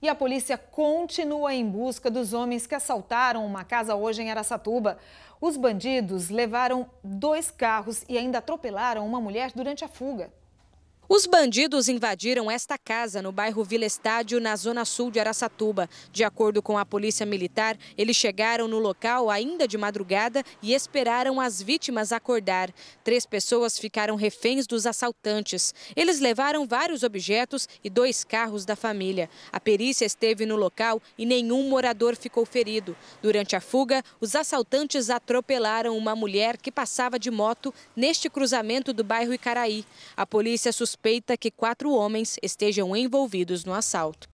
E a polícia continua em busca dos homens que assaltaram uma casa hoje em Aracatuba. Os bandidos levaram dois carros e ainda atropelaram uma mulher durante a fuga. Os bandidos invadiram esta casa no bairro Vila Estádio, na zona sul de Araçatuba. De acordo com a polícia militar, eles chegaram no local ainda de madrugada e esperaram as vítimas acordar. Três pessoas ficaram reféns dos assaltantes. Eles levaram vários objetos e dois carros da família. A perícia esteve no local e nenhum morador ficou ferido. Durante a fuga, os assaltantes atropelaram uma mulher que passava de moto neste cruzamento do bairro Icaraí. A polícia suspeita suspeita que quatro homens estejam envolvidos no assalto.